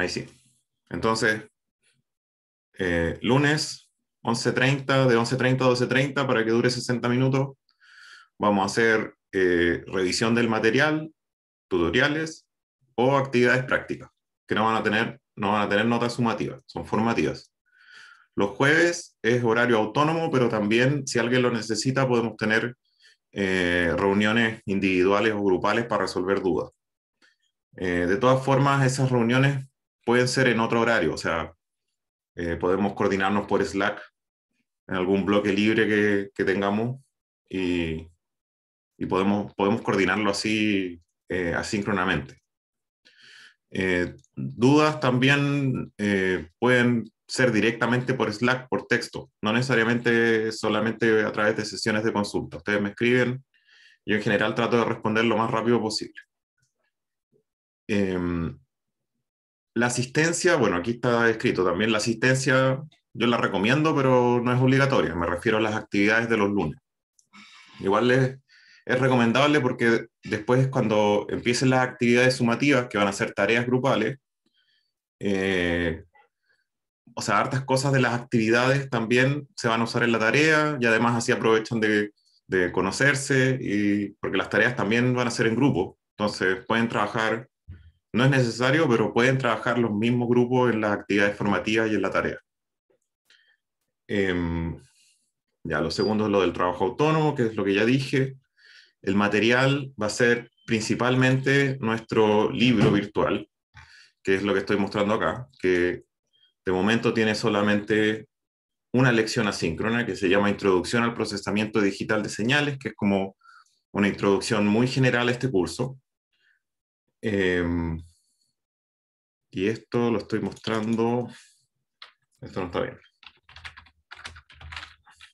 Ahí sí. Entonces, eh, lunes 11.30, de 11.30 a 12.30 para que dure 60 minutos. Vamos a hacer eh, revisión del material, tutoriales o actividades prácticas, que no van a tener, no van a tener notas sumativas, son formativas. Los jueves es horario autónomo, pero también si alguien lo necesita podemos tener eh, reuniones individuales o grupales para resolver dudas. Eh, de todas formas, esas reuniones pueden ser en otro horario, o sea, eh, podemos coordinarnos por Slack en algún bloque libre que, tengamos y, podemos, podemos coordinarlo así eh, asíncronamente. Eh, dudas también eh, pueden ser directamente por Slack, por texto, no necesariamente solamente a través de sesiones de consulta. Ustedes me escriben, yo en general trato de responder lo más rápido posible. Em, la asistencia, bueno, aquí está escrito también, la asistencia yo la recomiendo, pero no es obligatoria, me refiero a las actividades de los lunes. Igual es, recomendable porque después cuando empiecen las actividades sumativas, que van a ser tareas grupales, eh, o sea, hartas cosas de las actividades también se van a usar en la tarea y además así aprovechan de, conocerse, y, porque las tareas también van a ser en grupo, entonces pueden trabajar no es necesario, pero pueden trabajar los mismos grupos en las actividades formativas y en la tarea. Em, ya, lo segundo es lo del trabajo autónomo, que es lo que ya dije. El material va a ser principalmente nuestro libro virtual, que es lo que estoy mostrando acá, que de momento tiene solamente una lección asíncrona que se llama Introducción al Procesamiento Digital de Señales, que es como una introducción muy general a este curso. Em, y esto lo estoy mostrando. Esto no está bien.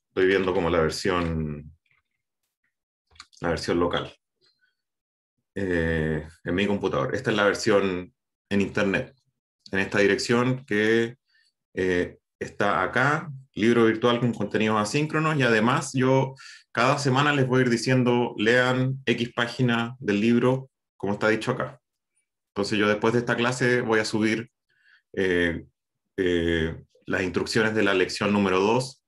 Estoy viendo como la versión, la versión local. Eh, en mi computador. Esta es la versión en internet, en esta dirección que eh, está acá, libro virtual con contenidos asíncronos, y además yo cada semana les voy a ir diciendo, lean X página del libro como está dicho acá. Entonces yo después de esta clase voy a subir eh, eh, las instrucciones de la lección número 2.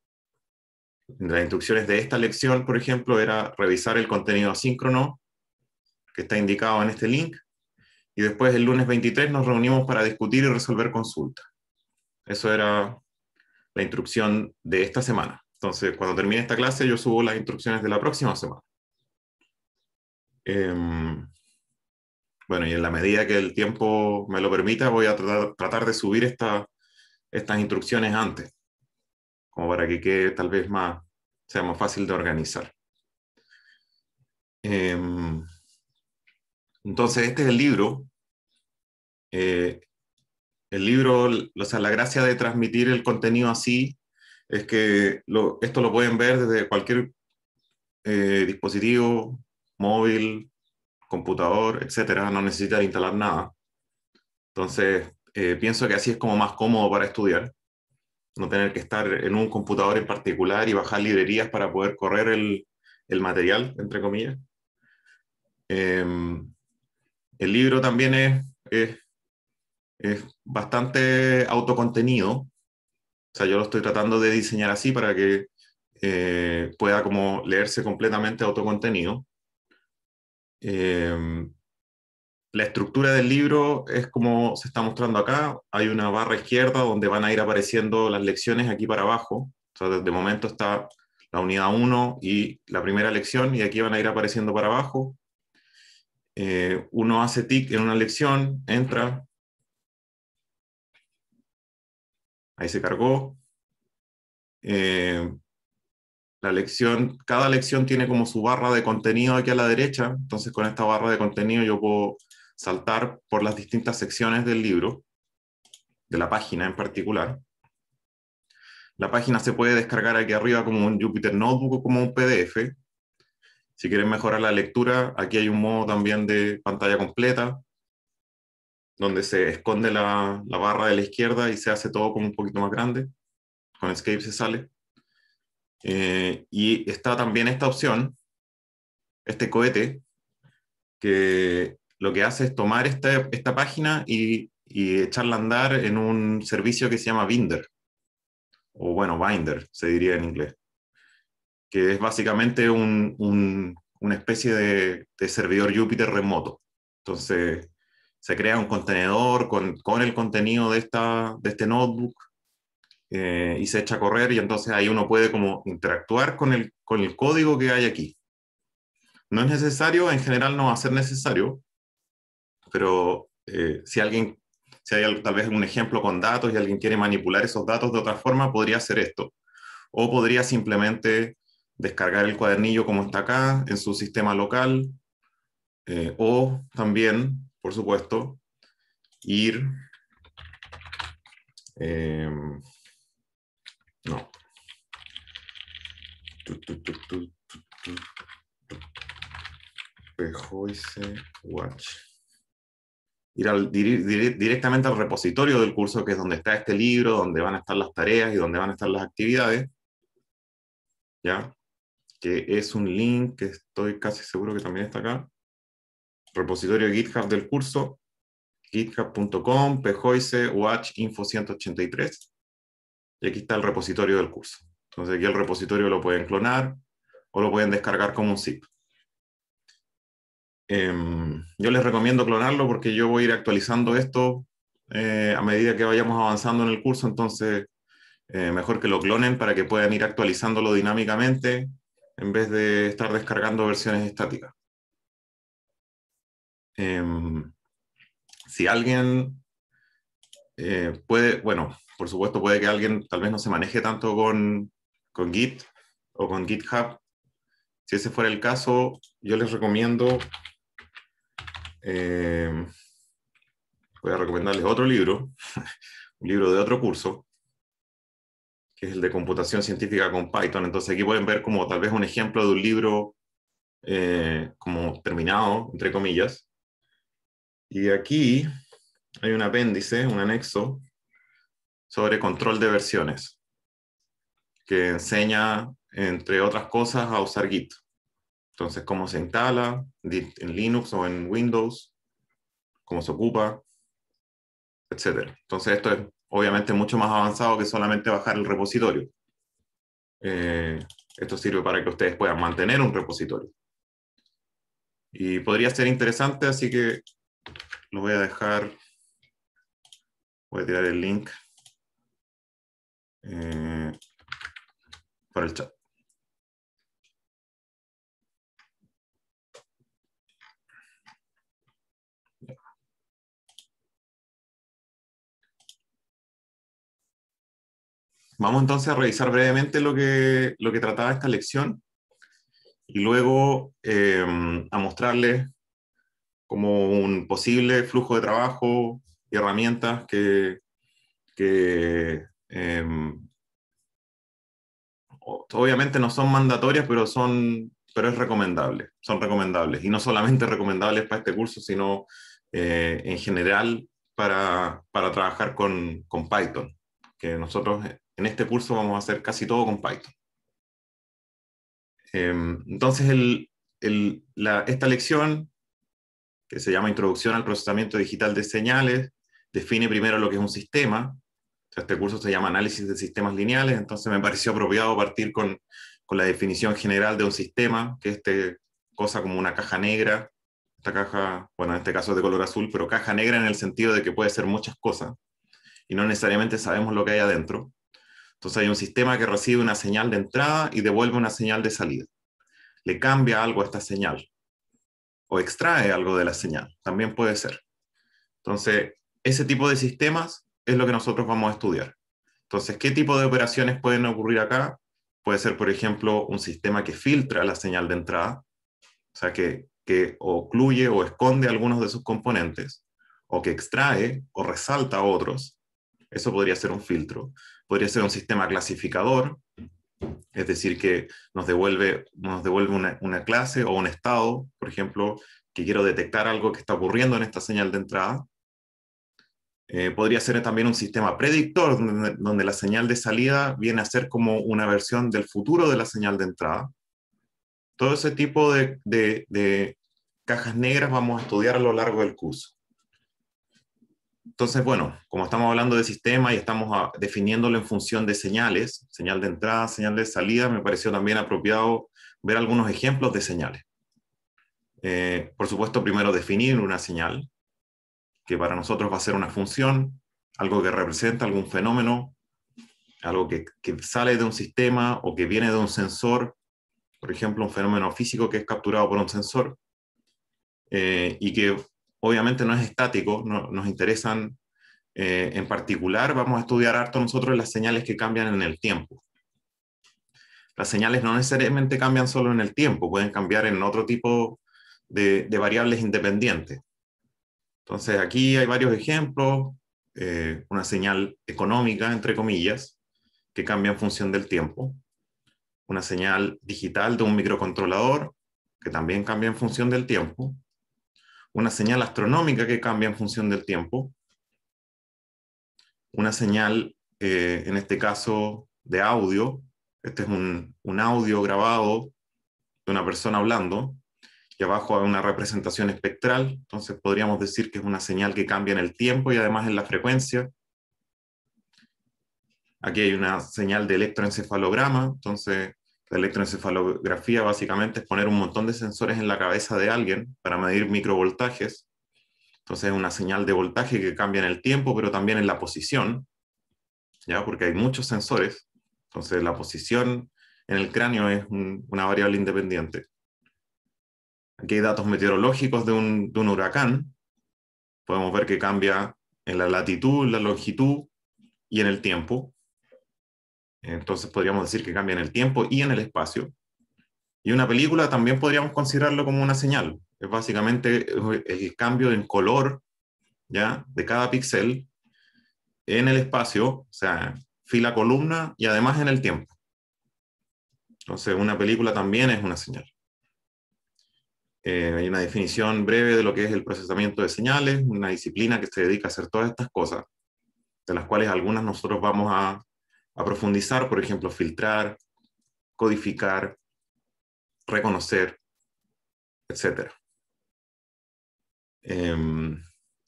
Las instrucciones de esta lección, por ejemplo, era revisar el contenido asíncrono que está indicado en este link. Y después el lunes 23 nos reunimos para discutir y resolver consultas. Eso era la instrucción de esta semana. Entonces, cuando termine esta clase, yo subo las instrucciones de la próxima semana. Em, bueno, y en la medida que el tiempo me lo permita, voy a tratar, de subir estas instrucciones antes, como para que quede tal vez más, sea más fácil de organizar. Em, entonces, este es el libro. Eh, el libro, o sea, la gracia de transmitir el contenido así es que esto lo pueden ver desde cualquier eh, dispositivo móvil, computador, etcétera, no necesitas instalar nada. Entonces, eh, pienso que así es como más cómodo para estudiar, no tener que estar en un computador en particular y bajar librerías para poder correr el, material, entre comillas. Em, el libro también es, es, bastante autocontenido. O sea, yo lo estoy tratando de diseñar así para que eh, pueda como leerse completamente autocontenido. Em, la estructura del libro es como se está mostrando acá. Hay una barra izquierda donde van a ir apareciendo las lecciones aquí para abajo. de momento está la unidad 1 y la primera lección y aquí van a ir apareciendo para abajo. Eh, uno hace tick en una lección, entra. Ahí se cargó. Eh, la lección, cada lección tiene como su barra de contenido aquí a la derecha, entonces con esta barra de contenido yo puedo saltar por las distintas secciones del libro, de la página en particular. La página se puede descargar aquí arriba como un Jupyter Notebook o como un PDF. Si quieren mejorar la lectura, aquí hay un modo también de pantalla completa, donde se esconde la, la barra de la izquierda y se hace todo como un poquito más grande. Con Escape se sale. Eh, y está también esta opción, este cohete, que lo que hace es tomar esta, página y, y, echarla a andar en un servicio que se llama Binder, o bueno, Binder se diría en inglés, que es básicamente una especie de, servidor Jupyter remoto. Entonces, se crea un contenedor con, con el contenido de, esta, de este notebook eh, y se echa a correr y entonces ahí uno puede como interactuar con el, con el código que hay aquí. No es necesario, en general no va a ser necesario, pero eh, si alguien, si hay tal vez un ejemplo con datos y alguien quiere manipular esos datos de otra forma, podría hacer esto. O podría simplemente descargar el cuadernillo como está acá en su sistema local. Eh, o también, por supuesto, ir... Em, no. Tu, Watch. Ir directamente al repositorio del curso, que es donde está este libro, donde van a estar las tareas y donde van a estar las actividades. ¿Ya? Que es un link que estoy casi seguro que también está acá. Repositorio GitHub del curso, github.com, pejoise Watch Info 183 y aquí está el repositorio del curso. Entonces aquí el repositorio lo pueden clonar o lo pueden descargar como un zip. Em, yo les recomiendo clonarlo porque yo voy a ir actualizando esto eh, a medida que vayamos avanzando en el curso, entonces eh, mejor que lo clonen para que puedan ir actualizándolo dinámicamente en vez de estar descargando versiones estáticas. Em, si alguien eh, puede, bueno, por supuesto, puede que alguien tal vez no se maneje tanto con, Git o con GitHub. Si ese fuera el caso, yo les recomiendo, eh, voy a recomendarles otro libro, un libro de otro curso, que es el de computación científica con Python. Entonces aquí pueden ver como tal vez un ejemplo de un libro eh, como terminado, entre comillas. Y aquí hay un apéndice, un anexo, sobre control de versiones, que enseña, entre otras cosas, a usar Git. Entonces, cómo se instala en Linux o en Windows, cómo se ocupa, etc. Entonces, esto es obviamente mucho más avanzado que solamente bajar el repositorio. Eh, esto sirve para que ustedes puedan mantener un repositorio. Y podría ser interesante, así que lo voy a dejar, voy a tirar el link eh, por el chat. Vamos entonces a revisar brevemente lo que, lo que trataba esta lección y luego eh, a mostrarles como un posible flujo de trabajo y herramientas que Em, obviamente no son mandatorias, pero son pero es recomendable, son recomendables. Y no solamente recomendables para este curso, sino eh, en general para, trabajar con, Python, que nosotros en este curso vamos a hacer casi todo con Python. Em, entonces, esta lección, que se llama Introducción al Procesamiento Digital de Señales, define primero lo que es un sistema, este curso se llama Análisis de Sistemas Lineales, entonces me pareció apropiado partir con, la definición general de un sistema, que es este, cosa como una caja negra, esta caja, bueno, en este caso es de color azul, pero caja negra en el sentido de que puede ser muchas cosas y no necesariamente sabemos lo que hay adentro. Entonces hay un sistema que recibe una señal de entrada y devuelve una señal de salida. Le cambia algo a esta señal o extrae algo de la señal, también puede ser. Entonces, ese tipo de sistemas es lo que nosotros vamos a estudiar. Entonces, ¿qué tipo de operaciones pueden ocurrir acá? Puede ser, por ejemplo, un sistema que filtra la señal de entrada, o sea, que, que ocluye o esconde algunos de sus componentes, o que extrae o resalta otros. Eso podría ser un filtro. Podría ser un sistema clasificador, es decir, que nos devuelve, nos devuelve una clase o un estado, por ejemplo, que quiero detectar algo que está ocurriendo en esta señal de entrada. Eh, podría ser también un sistema predictor donde, la señal de salida viene a ser como una versión del futuro de la señal de entrada. Todo ese tipo de, cajas negras vamos a estudiar a lo largo del curso. Entonces, bueno, como estamos hablando de sistema y estamos ah, definiéndolo en función de señales, señal de entrada, señal de salida, me pareció también apropiado ver algunos ejemplos de señales. Eh, por supuesto, primero definir una señal, que para nosotros va a ser una función, algo que representa algún fenómeno, algo que, sale de un sistema o que viene de un sensor, por ejemplo, un fenómeno físico que es capturado por un sensor, eh, y que obviamente no es estático, no, nos interesan eh, en particular, vamos a estudiar harto nosotros las señales que cambian en el tiempo. Las señales no necesariamente cambian solo en el tiempo, pueden cambiar en otro tipo de variables independientes. Entonces, aquí hay varios ejemplos, eh, una señal económica, entre comillas, que cambia en función del tiempo, una señal digital de un microcontrolador, que también cambia en función del tiempo, una señal astronómica que cambia en función del tiempo, una señal, eh, en este caso, de audio, este es un audio grabado de una persona hablando, y abajo hay una representación espectral, entonces podríamos decir que es una señal que cambia en el tiempo y además en la frecuencia. Aquí hay una señal de electroencefalograma, entonces la electroencefalografía básicamente es poner un montón de sensores en la cabeza de alguien para medir microvoltajes. Entonces es una señal de voltaje que cambia en el tiempo, pero también en la posición, ¿ya? porque hay muchos sensores. Entonces la posición en el cráneo es una variable independiente. Aquí hay datos meteorológicos de un, huracán. Podemos ver que cambia en la latitud, la longitud y en el tiempo. Entonces podríamos decir que cambia en el tiempo y en el espacio. Y una película también podríamos considerarlo como una señal. Es básicamente el cambio en color ¿ya? de cada píxel en el espacio, o sea, fila columna y además en el tiempo. Entonces una película también es una señal. Eh, hay una definición breve de lo que es el procesamiento de señales, una disciplina que se dedica a hacer todas estas cosas, de las cuales algunas nosotros vamos a, profundizar, por ejemplo, filtrar, codificar, reconocer, etc. Em,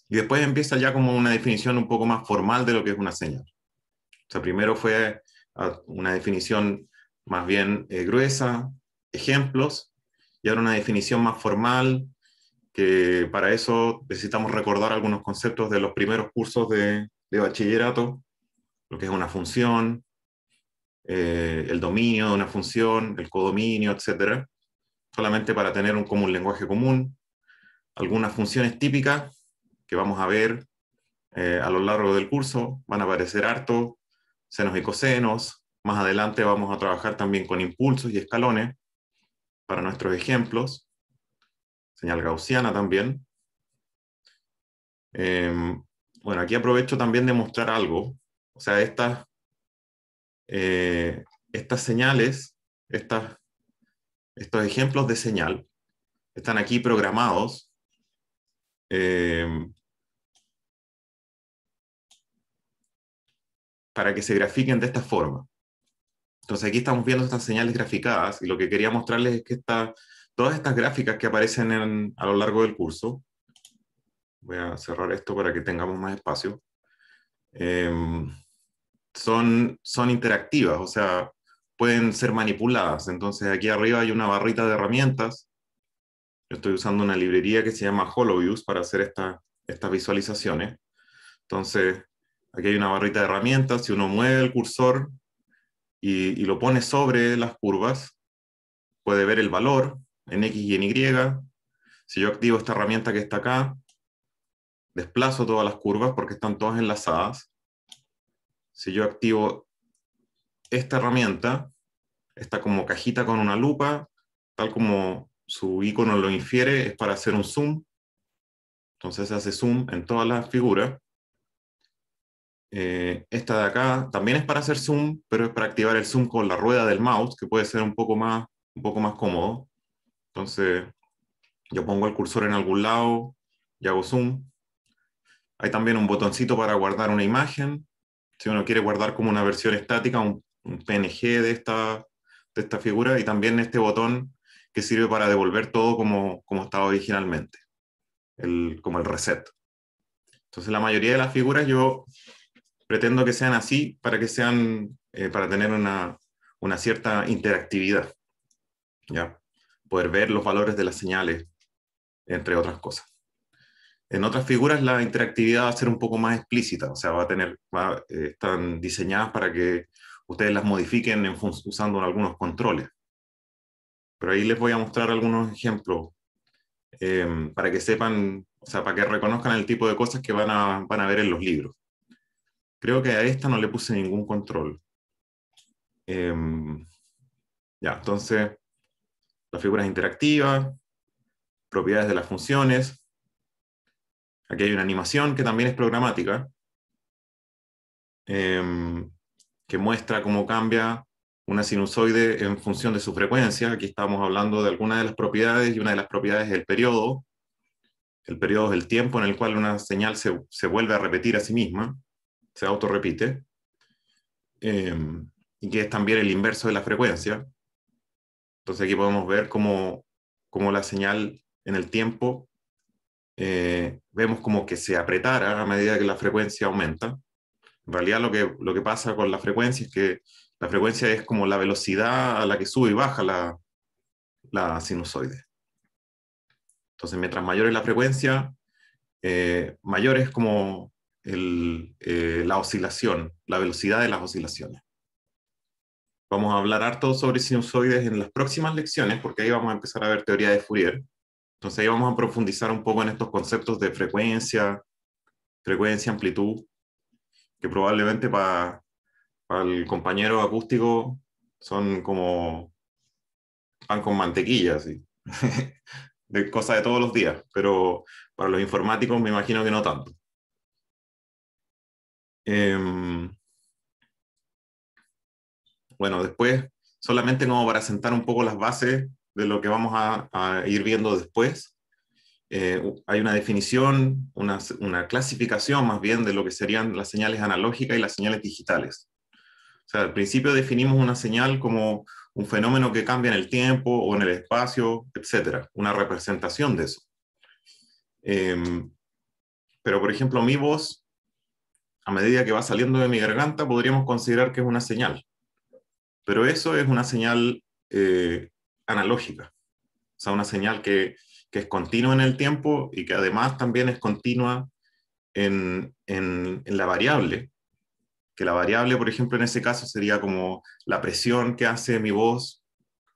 y después empieza ya como una definición un poco más formal de lo que es una señal. O sea, primero fue una definición más bien eh, gruesa, ejemplos, y ahora una definición más formal, que para eso necesitamos recordar algunos conceptos de los primeros cursos de, bachillerato, lo que es una función, eh, el dominio de una función, el codominio, etc. Solamente para tener un común lenguaje común, algunas funciones típicas que vamos a ver eh, a lo largo del curso, van a aparecer harto, senos y cosenos, más adelante vamos a trabajar también con impulsos y escalones, para nuestros ejemplos, señal gaussiana también. Em, bueno, aquí aprovecho también de mostrar algo. O sea, estas, eh, estas señales, estos ejemplos de señal, están aquí programados. Em, para que se grafiquen de esta forma. Entonces aquí estamos viendo estas señales graficadas y lo que quería mostrarles es que todas estas gráficas que aparecen a lo largo del curso, voy a cerrar esto para que tengamos más espacio, em, son, son interactivas, o sea, pueden ser manipuladas. Entonces aquí arriba hay una barrita de herramientas. Yo estoy usando una librería que se llama HoloViews para hacer esta, estas visualizaciones. Entonces, aquí hay una barrita de herramientas. Si uno mueve el cursor, y, lo pone sobre las curvas, puede ver el valor en X y en Y. Si yo activo esta herramienta que está acá, desplazo todas las curvas porque están todas enlazadas. Si yo activo esta herramienta, está como cajita con una lupa, tal como su icono lo infiere, es para hacer un zoom. Entonces hace zoom en todas las figuras. Eh, esta de acá también es para hacer zoom, pero es para activar el zoom con la rueda del mouse, que puede ser un poco más, un poco más cómodo. Entonces, yo pongo el cursor en algún lado y hago zoom. Hay también un botoncito para guardar una imagen. Si uno quiere guardar como una versión estática, un, PNG de esta, de esta figura, y también este botón que sirve para devolver todo como, estaba originalmente, como el reset. Entonces, la mayoría de las figuras yo pretendo que sean así para que sean, eh, para tener una, una, cierta interactividad, ¿ya? Poder ver los valores de las señales, entre otras cosas. En otras figuras la interactividad va a ser un poco más explícita, o sea, va a tener, va, eh, están diseñadas para que ustedes las modifiquen usando algunos controles. Pero ahí les voy a mostrar algunos ejemplos eh, para que sepan, o sea, para que reconozcan el tipo de cosas que van a, van a ver en los libros. Creo que a esta no le puse ningún control. Em, ya, entonces, las figuras interactivas, propiedades de las funciones. Aquí hay una animación que también es programática, em, que muestra cómo cambia una sinusoide en función de su frecuencia. Aquí estamos hablando de alguna de las propiedades y una de las propiedades es el periodo. El periodo es el tiempo en el cual una señal se vuelve a repetir a sí misma se autorrepite, em, y que es también el inverso de la frecuencia. Entonces aquí podemos ver cómo, la señal en el tiempo eh, vemos como que se apretara a medida que la frecuencia aumenta. En realidad lo que, lo que pasa con la frecuencia es que la frecuencia es como la velocidad a la que sube y baja la, la sinusoide. Entonces, mientras mayor es la frecuencia, eh, mayor es como eh, la oscilación, la velocidad de las oscilaciones. Vamos a hablar harto sobre sinusoides en las próximas lecciones, porque ahí vamos a empezar a ver teoría de Fourier. Entonces ahí vamos a profundizar un poco en estos conceptos de frecuencia, frecuencia, amplitud, que probablemente para el compañero acústico son como pan con mantequilla, así. de cosas de todos los días, pero para los informáticos me imagino que no tanto. Em, bueno, después, solamente como para sentar un poco las bases de lo que vamos a, ir viendo después, eh, hay una definición, una, clasificación más bien de lo que serían las señales analógicas y las señales digitales. O sea, al principio definimos una señal como un fenómeno que cambia en el tiempo o en el espacio, etcétera, una representación de eso. Em, pero, por ejemplo, mi voz a medida que va saliendo de mi garganta, podríamos considerar que es una señal. Pero eso es una señal eh, analógica, o sea, una señal que, es continua en el tiempo y que además también es continua en, en la variable, que la variable, por ejemplo, en ese caso sería como la presión que hace mi voz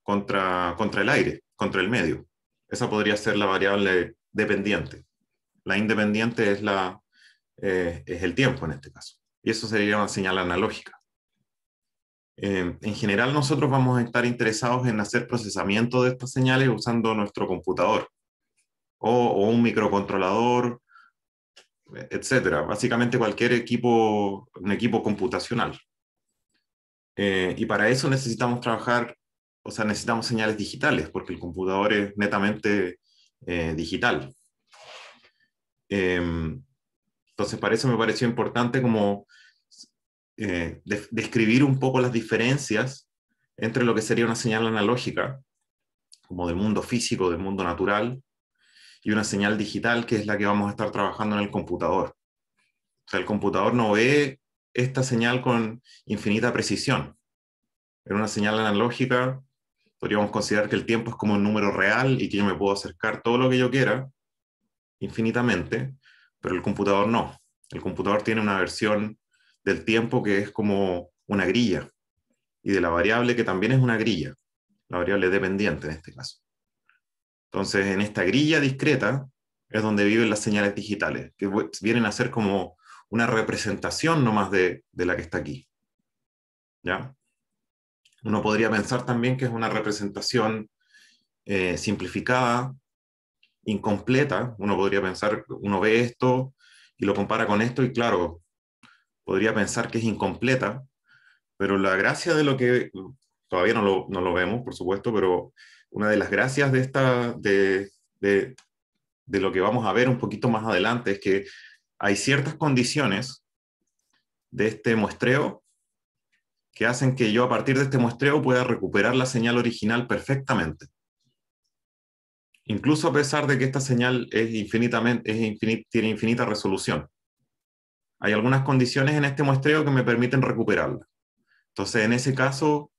contra, contra el aire, contra el medio. Esa podría ser la variable dependiente. La independiente es la, eh, es el tiempo en este caso. Y eso sería una señal analógica. Eh, en general, nosotros vamos a estar interesados en hacer procesamiento de estas señales usando nuestro computador o, un microcontrolador, etcétera. Básicamente cualquier equipo, un equipo computacional. Eh, y para eso necesitamos trabajar, o sea, necesitamos señales digitales, porque el computador es netamente digital. Em, entonces, para eso me pareció importante como eh, describir un poco las diferencias entre lo que sería una señal analógica, como del mundo físico, del mundo natural, y una señal digital, que es la que vamos a estar trabajando en el computador. O sea, el computador no ve esta señal con infinita precisión. En una señal analógica podríamos considerar que el tiempo es como un número real y que yo me puedo acercar todo lo que yo quiera infinitamente, pero el computador no. El computador tiene una versión del tiempo que es como una grilla y de la variable que también es una grilla, la variable dependiente en este caso. Entonces, en esta grilla discreta es donde viven las señales digitales, que vienen a ser como una representación nomás de, de la que está aquí. ¿Ya? Uno podría pensar también que es una representación eh, simplificada incompleta, uno podría pensar, uno ve esto y lo compara con esto y claro, podría pensar que es incompleta, pero la gracia de lo que, todavía no lo, vemos, por supuesto, pero una de las gracias de, esta, de, de lo que vamos a ver un poquito más adelante es que hay ciertas condiciones de este muestreo que hacen que yo a partir de este muestreo pueda recuperar la señal original perfectamente incluso a pesar de que esta señal tiene infinita resolución. Hay algunas condiciones en este muestreo que me permiten recuperarla. Entonces, en ese caso,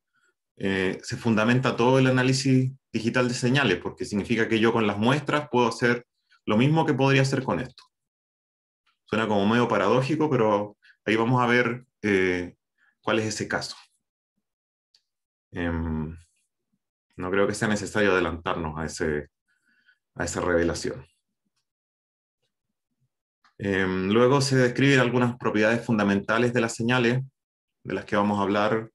eh, se fundamenta todo el análisis digital de señales, porque significa que yo con las muestras puedo hacer lo mismo que podría hacer con esto. Suena como medio paradójico, pero ahí vamos a ver eh, cuál es ese caso. Em, no creo que sea necesario adelantarnos a ese, a esa revelación. Em, luego se describen algunas propiedades fundamentales de las señales, de las que vamos a hablar.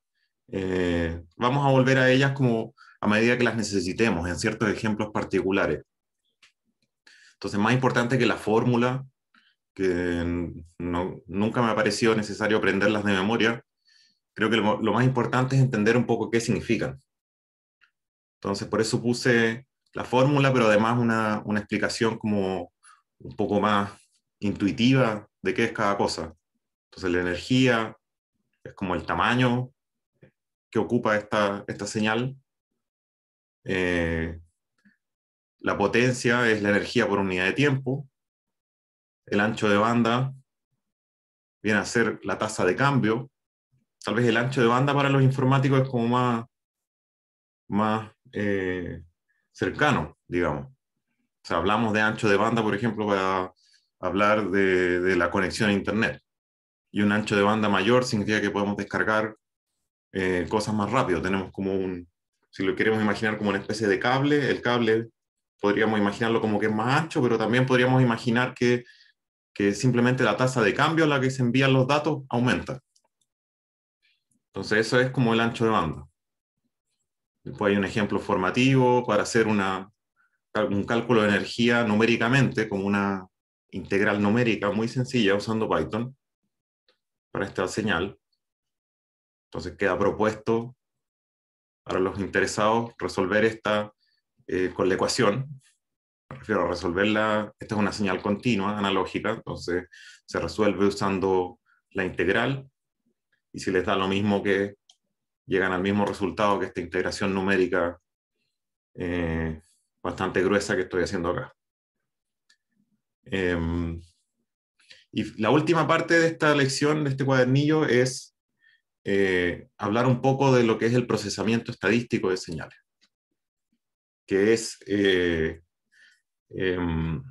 Eh, vamos a volver a ellas como a medida que las necesitemos, en ciertos ejemplos particulares. Entonces, más importante que la fórmula, que nunca me ha parecido necesario aprenderlas de memoria, creo que lo, lo, más importante es entender un poco qué significan. Entonces, por eso puse la fórmula, pero además una, explicación como un poco más intuitiva de qué es cada cosa. Entonces la energía es como el tamaño que ocupa esta, esta señal. Eh, la potencia es la energía por unidad de tiempo. El ancho de banda viene a ser la tasa de cambio. Tal vez el ancho de banda para los informáticos es como más, más eh, cercano, digamos. O sea, hablamos de ancho de banda, por ejemplo, para hablar de, la conexión a Internet. Y un ancho de banda mayor significa que podemos descargar eh, cosas más rápido. Tenemos como un, si lo queremos imaginar como una especie de cable, el cable podríamos imaginarlo como que es más ancho, pero también podríamos imaginar que, que simplemente la tasa de cambio a la que se envían los datos aumenta. Entonces eso es como el ancho de banda. Después pues hay un ejemplo formativo para hacer una, un cálculo de energía numéricamente, como una integral numérica muy sencilla usando Python para esta señal. Entonces queda propuesto para los interesados resolver esta eh, con la ecuación. Me refiero a resolverla, esta es una señal continua, analógica, entonces se resuelve usando la integral. Y si les da lo mismo que llegan al mismo resultado que esta integración numérica eh, bastante gruesa que estoy haciendo acá. Em, y la última parte de esta lección, de este cuadernillo, es eh, hablar un poco de lo que es el procesamiento estadístico de señales, que es eh, em,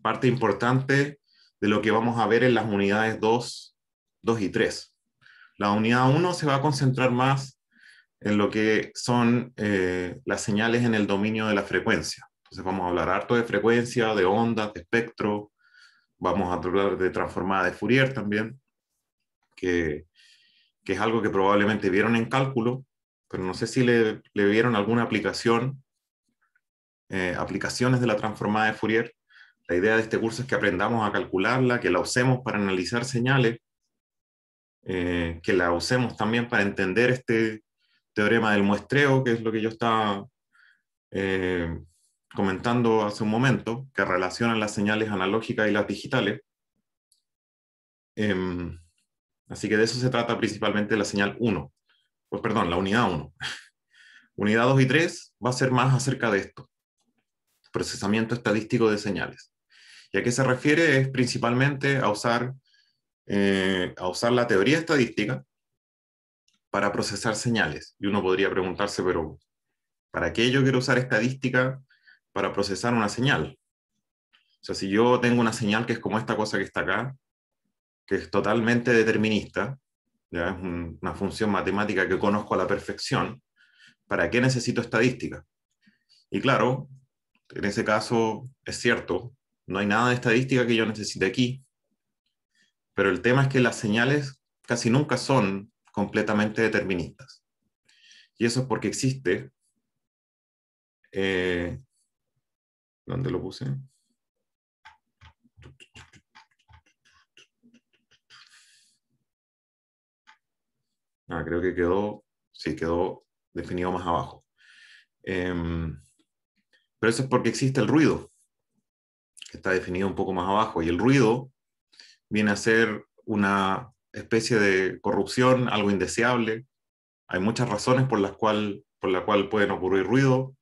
parte importante de lo que vamos a ver en las unidades 2, 2 y 3. La unidad 1 se va a concentrar más en lo que son eh, las señales en el dominio de la frecuencia. Entonces vamos a hablar harto de frecuencia, de onda, de espectro, vamos a hablar de transformada de Fourier también, que, es algo que probablemente vieron en cálculo, pero no sé si le, vieron alguna aplicación, eh, aplicaciones de la transformada de Fourier. La idea de este curso es que aprendamos a calcularla, que la usemos para analizar señales eh, que la usemos también para entender este teorema del muestreo, que es lo que yo estaba eh, comentando hace un momento, que relaciona las señales analógicas y las digitales. Em, así que de eso se trata principalmente la señal 1, pues perdón, la unidad 1. Unidad 2 y 3 va a ser más acerca de esto, procesamiento estadístico de señales. ¿Y a qué se refiere? Es principalmente a usar eh, a usar la teoría estadística para procesar señales. Y uno podría preguntarse, pero ¿para qué yo quiero usar estadística para procesar una señal? O sea, si yo tengo una señal que es como esta cosa que está acá, que es totalmente determinista, ¿ya? es una función matemática que conozco a la perfección, ¿para qué necesito estadística? Y claro, en ese caso es cierto, no hay nada de estadística que yo necesite aquí, pero el tema es que las señales casi nunca son completamente deterministas. Y eso es porque existe, eh, ¿dónde lo puse? Ah, creo que quedó, sí, quedó definido más abajo. Em, pero eso es porque existe el ruido, que está definido un poco más abajo. Y el ruido viene a ser una especie de corrupción, algo indeseable. Hay muchas razones por las cuales por la cual pueden ocurrir ruido.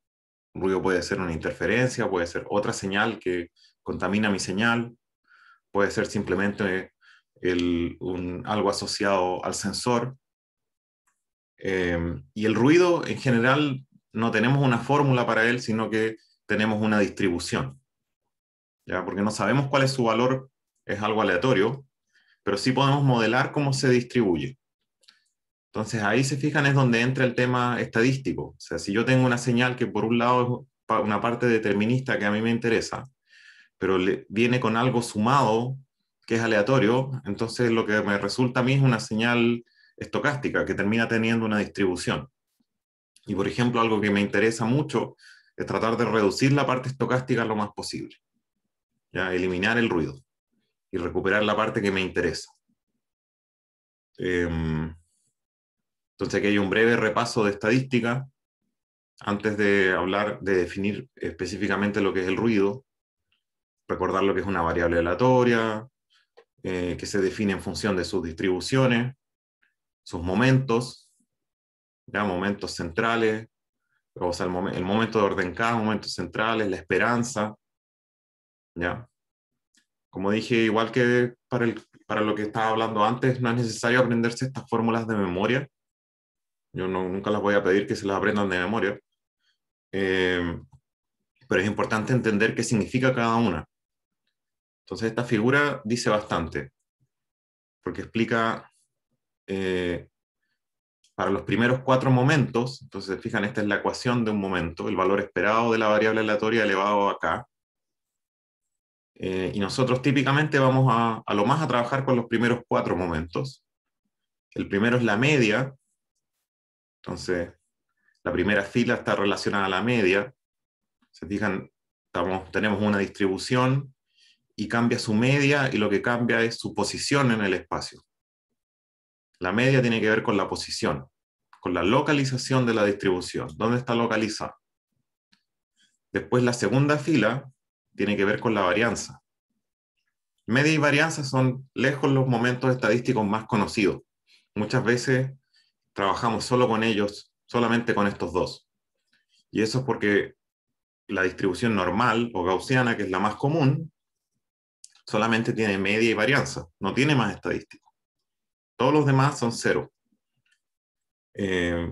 Ruido puede ser una interferencia, puede ser otra señal que contamina mi señal, puede ser simplemente algo asociado al sensor. Em, y el ruido en general no tenemos una fórmula para él, sino que tenemos una distribución, ¿ya? porque no sabemos cuál es su valor es algo aleatorio, pero sí podemos modelar cómo se distribuye. Entonces ahí se fijan es donde entra el tema estadístico. O sea, si yo tengo una señal que por un lado es una parte determinista que a mí me interesa, pero viene con algo sumado que es aleatorio, entonces lo que me resulta a mí es una señal estocástica que termina teniendo una distribución. Y por ejemplo, algo que me interesa mucho es tratar de reducir la parte estocástica lo más posible, ¿ya? eliminar el ruido y recuperar la parte que me interesa. Em, entonces aquí hay un breve repaso de estadística antes de hablar, de definir específicamente lo que es el ruido, recordar lo que es una variable aleatoria, eh, que se define en función de sus distribuciones, sus momentos, momentos centrales, o sea, el, el momento de orden K, momentos centrales, la esperanza, ya, como dije, igual que para, para lo que estaba hablando antes, no es necesario aprenderse estas fórmulas de memoria. Yo nunca las voy a pedir que se las aprendan de memoria. Eh, pero es importante entender qué significa cada una. Entonces, esta figura dice bastante, porque explica eh, para los primeros cuatro momentos, entonces fijan, esta es la ecuación de un momento, el valor esperado de la variable aleatoria elevado a eh, y nosotros típicamente vamos a, lo más a trabajar con los primeros cuatro momentos. El primero es la media. Entonces, la primera fila está relacionada a la media. Se fijan, estamos, tenemos una distribución y cambia su media y lo que cambia es su posición en el espacio. La media tiene que ver con la posición, con la localización de la distribución, dónde está localizada. Después la segunda fila tiene que ver con la varianza. Media y varianza son lejos los momentos estadísticos más conocidos. Muchas veces trabajamos solo con ellos, solamente con estos dos. Y eso es porque la distribución normal o gaussiana, que es la más común, solamente tiene media y varianza, no tiene más estadísticos. Todos los demás son cero. Eh,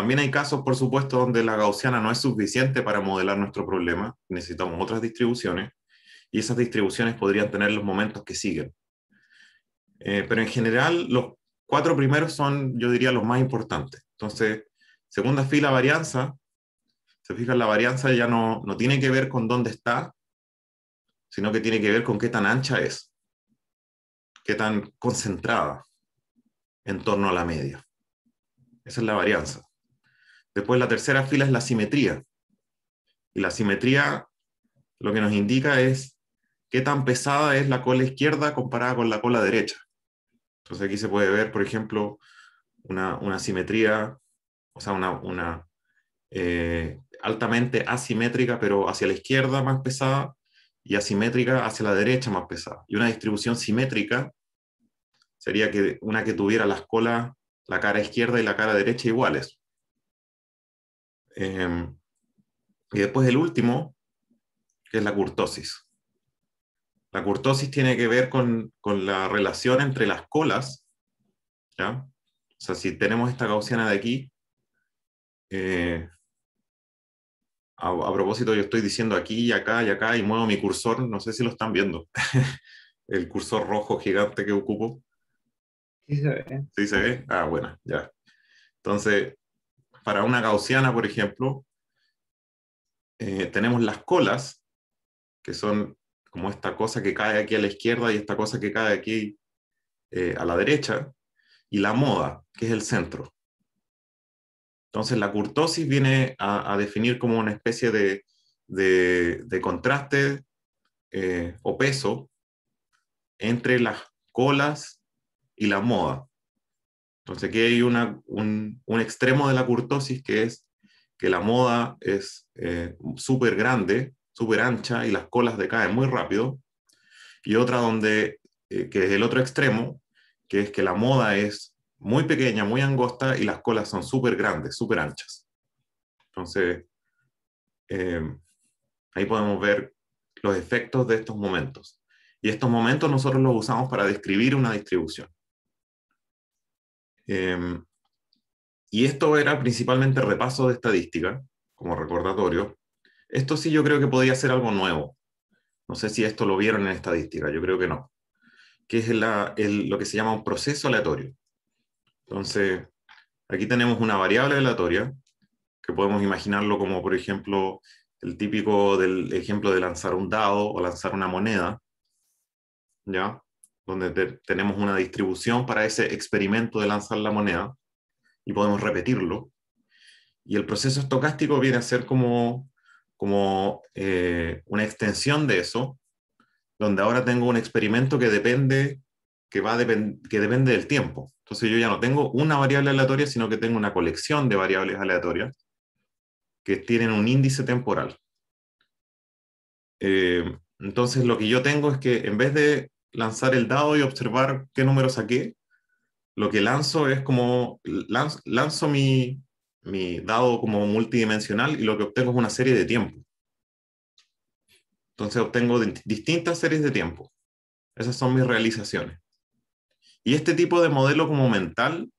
también hay casos, por supuesto, donde la gaussiana no es suficiente para modelar nuestro problema, necesitamos otras distribuciones, y esas distribuciones podrían tener los momentos que siguen. Eh, pero en general, los cuatro primeros son, yo diría, los más importantes. Entonces, segunda fila, varianza. Se fijan, la varianza ya no, no tiene que ver con dónde está, sino que tiene que ver con qué tan ancha es, qué tan concentrada en torno a la media. Esa es la varianza. Después la tercera fila es la simetría. Y la simetría lo que nos indica es qué tan pesada es la cola izquierda comparada con la cola derecha. Entonces aquí se puede ver, por ejemplo, una, simetría, o sea, una, eh, altamente asimétrica, pero hacia la izquierda más pesada y asimétrica hacia la derecha más pesada. Y una distribución simétrica sería que una que tuviera las cola la cara izquierda y la cara derecha iguales. Em, y después el último, que es la curtosis. La curtosis tiene que ver con, la relación entre las colas, ¿ya? O sea, si tenemos esta gaussiana de aquí, eh, a, propósito, yo estoy diciendo aquí y acá y acá y muevo mi cursor, no sé si lo están viendo, el cursor rojo gigante que ocupo. Sí se ve. Sí se ve. Ah, bueno, ya. Entonces, para una gaussiana, por ejemplo, eh, tenemos las colas, que son como esta cosa que cae aquí a la izquierda y esta cosa que cae aquí eh, a la derecha, y la moda, que es el centro. Entonces la curtosis viene a, definir como una especie de, de, contraste eh, o peso entre las colas y la moda. Entonces aquí hay un, un, extremo de la curtosis que es que la moda es eh, súper grande, súper ancha y las colas decaen muy rápido. Y otra donde, eh, que es el otro extremo, que es que la moda es muy pequeña, muy angosta y las colas son súper grandes, súper anchas. Entonces, em, ahí podemos ver los efectos de estos momentos. Y estos momentos nosotros los usamos para describir una distribución. Em, y esto era principalmente repaso de estadística, como recordatorio. Esto sí yo creo que podía ser algo nuevo. No sé si esto lo vieron en estadística, yo creo que no. Que es lo que se llama un proceso aleatorio. Entonces, aquí tenemos una variable aleatoria, que podemos imaginarlo como, por ejemplo, el típico del ejemplo de lanzar un dado o lanzar una moneda, ¿ya? donde tenemos una distribución para ese experimento de lanzar la moneda y podemos repetirlo. Y el proceso estocástico viene a ser como, como eh, una extensión de eso, donde ahora tengo un experimento que depende, que, va que depende del tiempo. Entonces yo ya no tengo una variable aleatoria, sino que tengo una colección de variables aleatorias que tienen un índice temporal. Eh, entonces lo que yo tengo es que en vez de lanzar el dado y observar qué número saqué, lo que lanzo es como, lanzo, mi, mi, dado como multidimensional y lo que obtengo es una serie de tiempo. Entonces obtengo distintas series de tiempo. Esas son mis realizaciones. Y este tipo de modelo como mental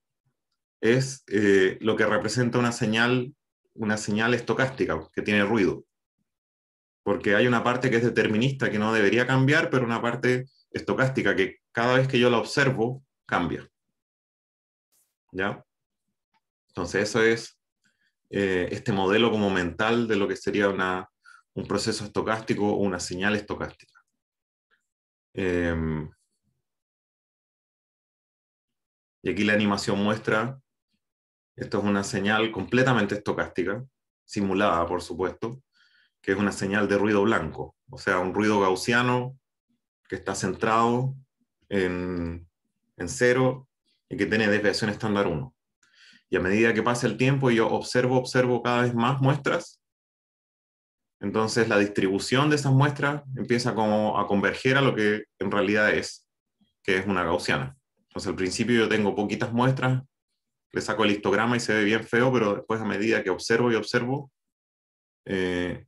es eh, lo que representa una señal, una señal estocástica que tiene ruido. Porque hay una parte que es determinista que no debería cambiar, pero una parte estocástica que cada vez que yo la observo cambia. ¿Ya? Entonces eso es eh, este modelo como mental de lo que sería un proceso estocástico o una señal estocástica. Em, y aquí la animación muestra, esto es una señal completamente estocástica, simulada por supuesto, que es una señal de ruido blanco, o sea, un ruido gaussiano que está centrado en, en cero y que tiene desviación estándar 1. Y a medida que pasa el tiempo yo observo, observo cada vez más muestras, entonces la distribución de esas muestras empieza a converger a lo que en realidad es, que es una gaussiana. Entonces al principio yo tengo poquitas muestras, le saco el histograma y se ve bien feo, pero después a medida que observo y observo, eh,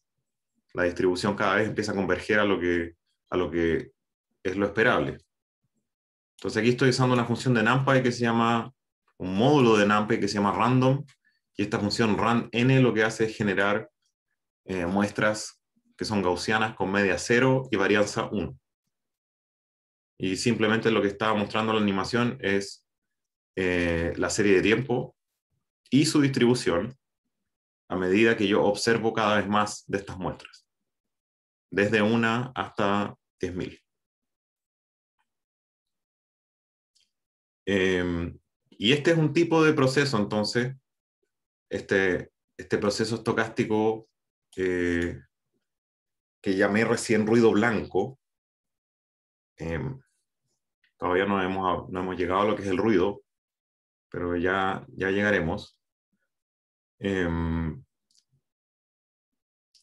la distribución cada vez empieza a converger a lo a lo que es lo esperable. Entonces aquí estoy usando una función de NumPy que se llama, un módulo de NumPy que se llama random, y esta función randn lo que hace es generar eh, muestras que son gaussianas con media 0 y varianza 1. Y simplemente lo que estaba mostrando la animación es eh, la serie de tiempo y su distribución a medida que yo observo cada vez más de estas muestras, desde una hasta 10.000. Em, y este es un tipo de proceso, entonces, este, este proceso estocástico eh, que llamé recién ruido blanco. Em, todavía no hemos, llegado a lo que es el ruido, pero ya, ya llegaremos. Em,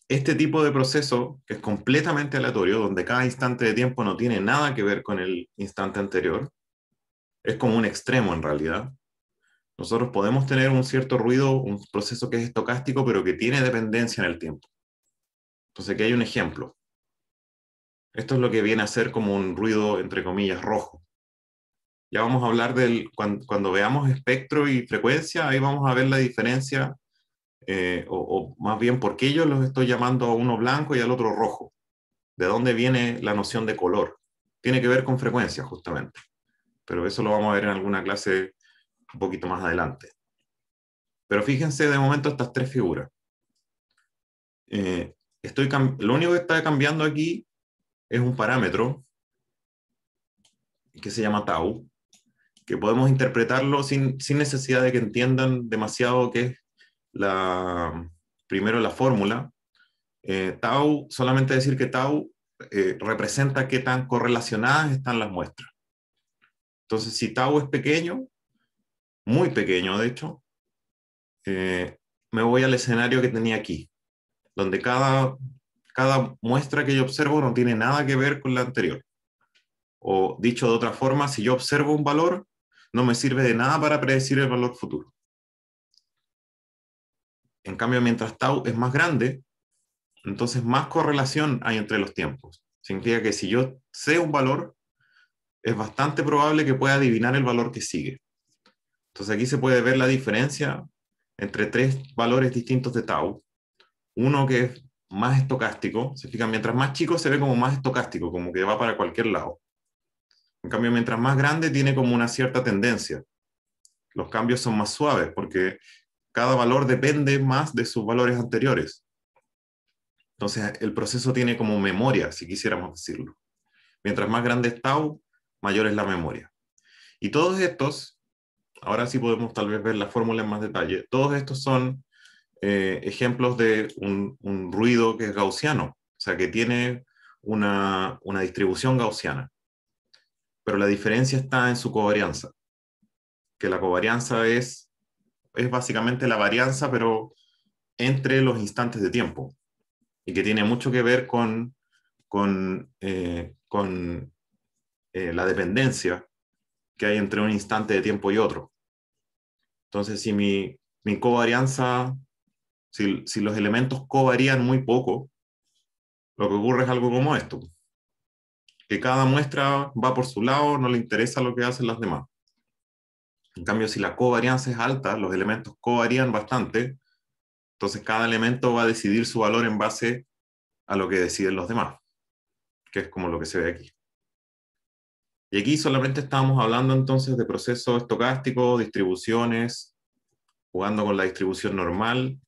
este tipo de proceso, que es completamente aleatorio, donde cada instante de tiempo no tiene nada que ver con el instante anterior, es como un extremo en realidad. Nosotros podemos tener un cierto ruido, un proceso que es estocástico, pero que tiene dependencia en el tiempo. Entonces aquí hay un ejemplo. Esto es lo que viene a ser como un ruido, entre comillas, rojo. Ya vamos a hablar del, cuando, veamos espectro y frecuencia, ahí vamos a ver la diferencia, eh, o, o, más bien por qué yo los estoy llamando a uno blanco y al otro rojo. ¿De dónde viene la noción de color? Tiene que ver con frecuencia, justamente pero eso lo vamos a ver en alguna clase un poquito más adelante. Pero fíjense de momento estas tres figuras. Eh, estoy lo único que está cambiando aquí es un parámetro que se llama tau, que podemos interpretarlo sin, necesidad de que entiendan demasiado qué es la, primero la fórmula. Eh, tau, solamente decir que tau eh, representa qué tan correlacionadas están las muestras. Entonces, si Tau es pequeño, muy pequeño de hecho, eh, me voy al escenario que tenía aquí, donde cada, cada muestra que yo observo no tiene nada que ver con la anterior. O dicho de otra forma, si yo observo un valor, no me sirve de nada para predecir el valor futuro. En cambio, mientras tau es más grande, entonces más correlación hay entre los tiempos. Significa que si yo sé un valor, es bastante probable que pueda adivinar el valor que sigue. Entonces aquí se puede ver la diferencia entre tres valores distintos de tau. Uno que es más estocástico, se fijan, mientras más chico se ve como más estocástico, como que va para cualquier lado. En cambio, mientras más grande tiene como una cierta tendencia. Los cambios son más suaves porque cada valor depende más de sus valores anteriores. Entonces, el proceso tiene como memoria, si quisiéramos decirlo. Mientras más grande es tau, mayor es la memoria. Y todos estos, ahora sí podemos tal vez ver la fórmula en más detalle, todos estos son eh, ejemplos de un, ruido que es gaussiano, o sea, que tiene una, distribución gaussiana. Pero la diferencia está en su covarianza, que la covarianza es, es básicamente la varianza, pero entre los instantes de tiempo, y que tiene mucho que ver con, con, eh, con eh, la dependencia que hay entre un instante de tiempo y otro. Entonces, si mi, covarianza, si, los elementos covarían muy poco, lo que ocurre es algo como esto, que cada muestra va por su lado, no le interesa lo que hacen las demás. En cambio, si la covarianza es alta, los elementos covarían bastante, entonces cada elemento va a decidir su valor en base a lo que deciden los demás, que es como lo que se ve aquí. Y aquí solamente estábamos hablando entonces de procesos estocásticos, distribuciones, jugando con la distribución normal.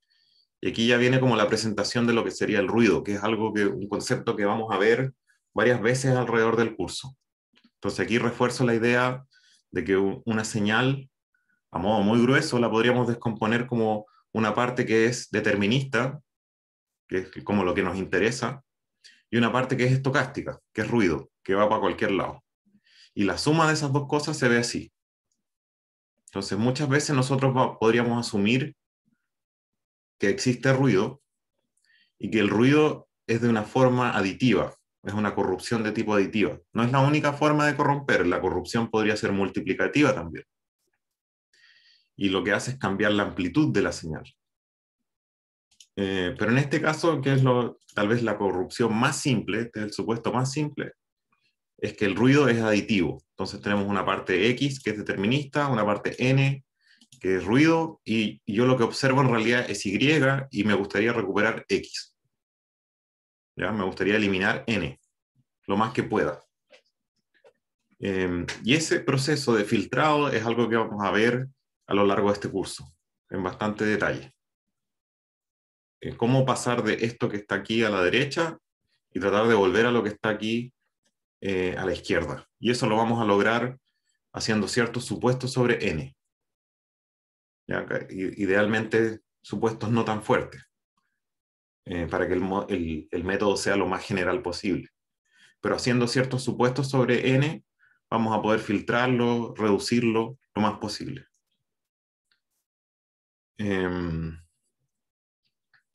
Y aquí ya viene como la presentación de lo que sería el ruido, que es algo que, un concepto que vamos a ver varias veces alrededor del curso. Entonces aquí refuerzo la idea de que una señal a modo muy grueso la podríamos descomponer como una parte que es determinista, que es como lo que nos interesa, y una parte que es estocástica, que es ruido, que va para cualquier lado. Y la suma de esas dos cosas se ve así. Entonces, muchas veces nosotros podríamos asumir que existe ruido y que el ruido es de una forma aditiva, es una corrupción de tipo aditiva. No es la única forma de corromper, la corrupción podría ser multiplicativa también. Y lo que hace es cambiar la amplitud de la señal. Eh, pero en este caso, que es tal vez la corrupción más simple, este es el supuesto más simple, es que el ruido es aditivo. Entonces tenemos una parte X que es determinista, una parte N que es ruido, y yo lo que observo en realidad es Y y me gustaría recuperar X. ¿Ya? Me gustaría eliminar N, lo más que pueda. Em, y ese proceso de filtrado es algo que vamos a ver a lo largo de este curso, en bastante detalle. Eh, cómo pasar de esto que está aquí a la derecha y tratar de volver a lo que está aquí eh, a la izquierda. Y eso lo vamos a lograr haciendo ciertos supuestos sobre n. Idealmente supuestos no tan fuertes, eh, para que el, método sea lo más general posible. Pero haciendo ciertos supuestos sobre n, vamos a poder filtrarlo, reducirlo lo más posible. Em,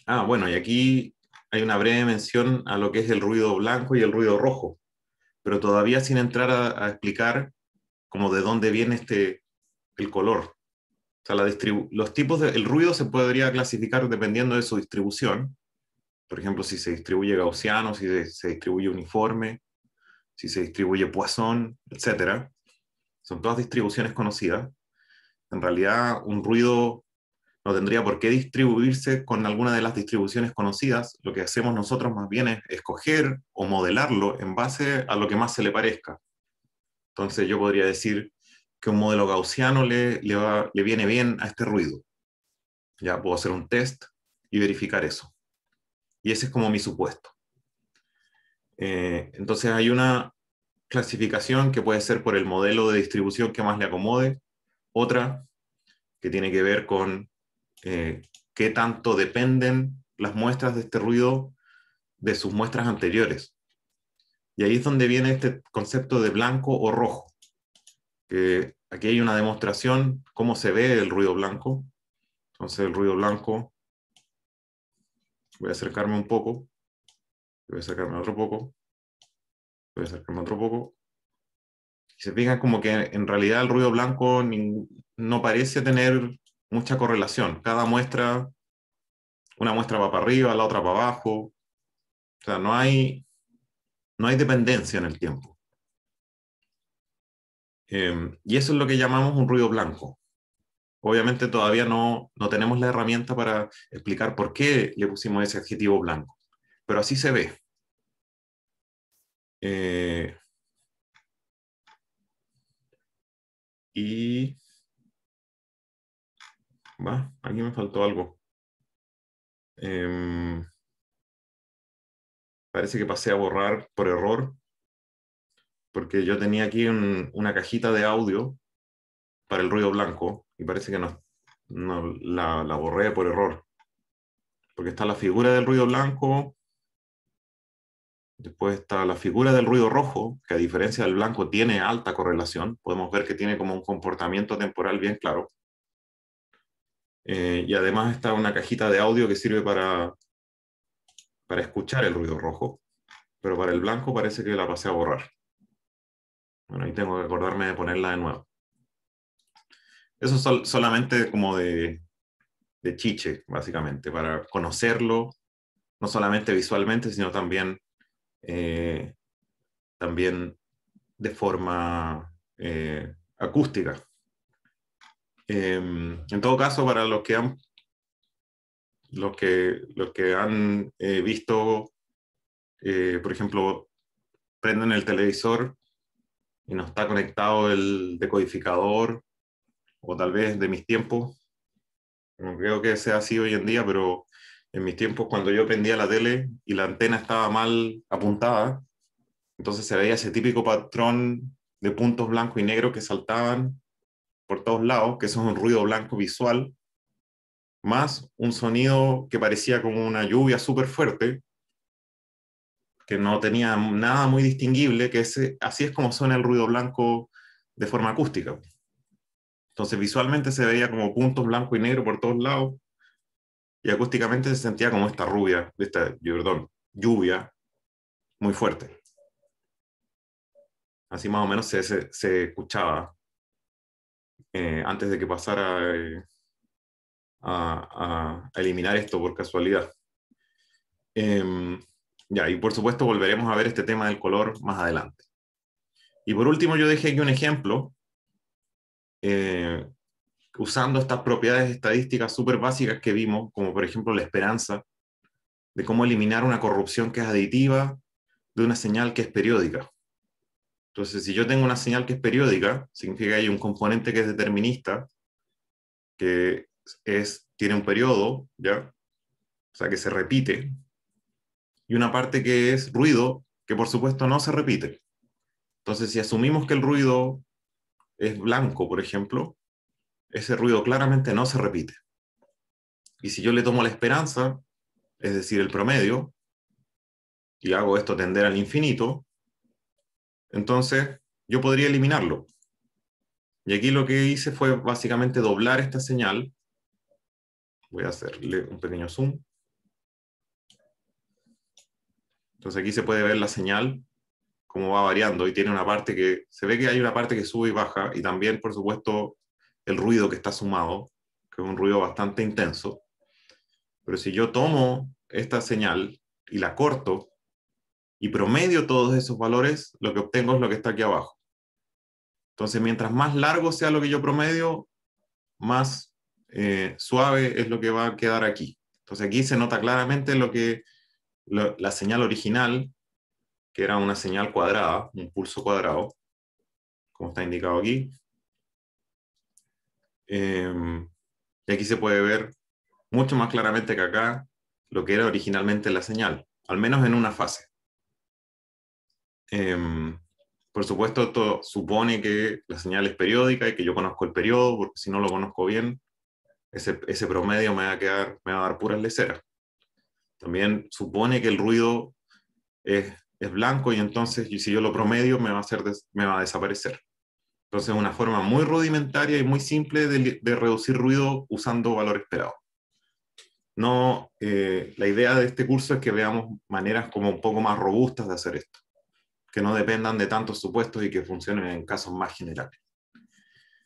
ah, bueno, y aquí hay una breve mención a lo que es el ruido blanco y el ruido rojo pero todavía sin entrar a, explicar como de dónde viene este, el color. O los tipos de, el ruido se podría clasificar dependiendo de su distribución. Por ejemplo, si se distribuye gaussiano, si se, se distribuye uniforme, si se distribuye Poisson, etc. Son todas distribuciones conocidas. En realidad, un ruido no tendría por qué distribuirse con alguna de las distribuciones conocidas. Lo que hacemos nosotros más bien es escoger o modelarlo en base a lo que más se le parezca. Entonces yo podría decir que un modelo gaussiano le, le, va, le viene bien a este ruido. Ya puedo hacer un test y verificar eso. Y ese es como mi supuesto. Eh, entonces hay una clasificación que puede ser por el modelo de distribución que más le acomode, otra que tiene que ver con eh, qué tanto dependen las muestras de este ruido de sus muestras anteriores. Y ahí es donde viene este concepto de blanco o rojo. aquí hay una demostración cómo se ve el ruido blanco. Entonces el ruido blanco, voy a acercarme un poco, voy a acercarme otro poco, voy a acercarme otro poco. se fijan como que en realidad el ruido blanco no parece tener mucha correlación. Cada muestra, una muestra va para arriba, la otra para abajo. O sea, no hay, no hay dependencia en el tiempo. Em, y eso es lo que llamamos un ruido blanco. Obviamente todavía no, tenemos la herramienta para explicar por qué le pusimos ese adjetivo blanco, pero así se ve. Eh, y va, aquí me faltó algo. Em, parece que pasé a borrar por error, porque yo tenía aquí una cajita de audio para el ruido blanco y parece que no, la, la borré por error. Porque está la figura del ruido blanco, Después está la figura del ruido rojo, que a diferencia del blanco tiene alta correlación. Podemos ver que tiene como un comportamiento temporal bien claro. Eh, y además está una cajita de audio que sirve para, para escuchar el ruido rojo, pero para el blanco parece que la pasé a borrar. Bueno, ahí tengo que acordarme de ponerla de nuevo. Eso es solamente como de, chiche, básicamente, para conocerlo, no solamente visualmente, sino también, eh, también de forma eh, acústica, Em, en todo caso, para los que han, que, los que han eh, visto, eh, por ejemplo, prenden el televisor y no está conectado el decodificador, o tal vez de mis tiempos, no creo que sea así hoy en día, pero en mis tiempos cuando yo prendía la tele y la antena estaba mal apuntada, entonces se veía ese típico patrón de puntos blanco y negro que saltaban por todos lados, que eso es un ruido blanco visual, más un sonido que parecía como una lluvia súper fuerte, que no tenía nada muy distinguible, que así es como suena el ruido blanco de forma acústica. Entonces visualmente se veía como puntos blanco y negro por todos lados y acústicamente se sentía como esta rubia, esta, lluvia muy fuerte. Así más o menos se, se escuchaba eh, antes de que pasara eh, a, eliminar esto por casualidad. Em, ya, y por supuesto volveremos a ver este tema del color más adelante. Y por último, yo dejé aquí un ejemplo eh, usando estas propiedades estadísticas súper básicas que vimos, como por ejemplo la esperanza, de cómo eliminar una corrupción que es aditiva de una señal que es periódica. Entonces, si yo tengo una señal que es periódica, significa que hay un componente que es determinista, que es, tiene un periodo, ¿ya? O sea, que se repite, y una parte que es ruido, que por supuesto no se repite. Entonces, si asumimos que el ruido es blanco, por ejemplo, ese ruido claramente no se repite. Y si yo le tomo la esperanza, es decir, el promedio, y hago esto tender al infinito, entonces, yo podría eliminarlo. Y aquí lo que hice fue básicamente doblar esta señal. Voy a hacerle un pequeño zoom. Entonces aquí se puede ver la señal, cómo va variando, y tiene una parte que, se ve que hay una parte que sube y baja, y también, por supuesto, el ruido que está sumado, que es un ruido bastante intenso. Pero si yo tomo esta señal y la corto, y promedio todos esos valores, lo que obtengo es lo que está aquí abajo. Entonces, mientras más largo sea lo que yo promedio, más eh, suave es lo que va a quedar aquí. Entonces, aquí se nota claramente lo que la señal original, que era una señal cuadrada, un pulso cuadrado, como está indicado aquí. Em, y aquí se puede ver mucho más claramente que acá lo que era originalmente la señal, al menos en una fase. Em, por supuesto, esto supone que la señal es periódica y que yo conozco el periodo, porque si no lo conozco bien, ese, promedio me va, a quedar, me va a dar puras leceras. También supone que el ruido es, blanco y entonces si yo lo promedio me va, a desaparecer. Entonces es una forma muy rudimentaria y muy simple de, reducir ruido usando valor esperado. No, eh, la idea de este curso es que veamos maneras como un poco más robustas de hacer esto que no dependan de tantos supuestos y que funcionen en casos más generales.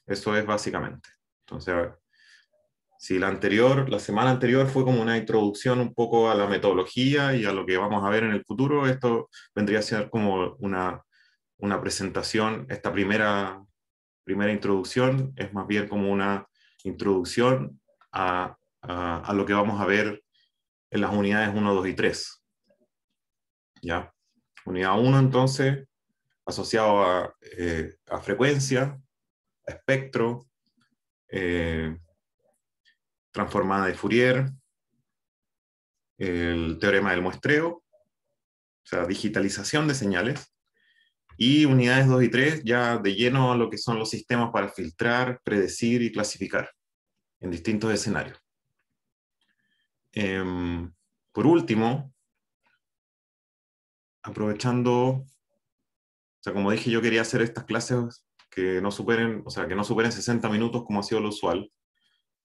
Eso es básicamente. Entonces, si la anterior, la semana anterior fue como una introducción un poco a la metodología y a lo que vamos a ver en el futuro, esto vendría a ser como una, presentación, esta primera, primera introducción es más bien como una introducción a, a lo que vamos a ver en las unidades 1, 2 y 3. ¿Ya? Unidad 1, entonces, asociado a, eh, frecuencia, espectro, eh, transformada de Fourier, el teorema del muestreo, o sea, digitalización de señales, y unidades 2 y 3 ya de lleno a lo que son los sistemas para filtrar, predecir y clasificar en distintos escenarios. Em, por último, aprovechando, o sea, como dije, yo quería hacer estas clases que no superen, o sea, que no superen 60 minutos como ha sido lo usual.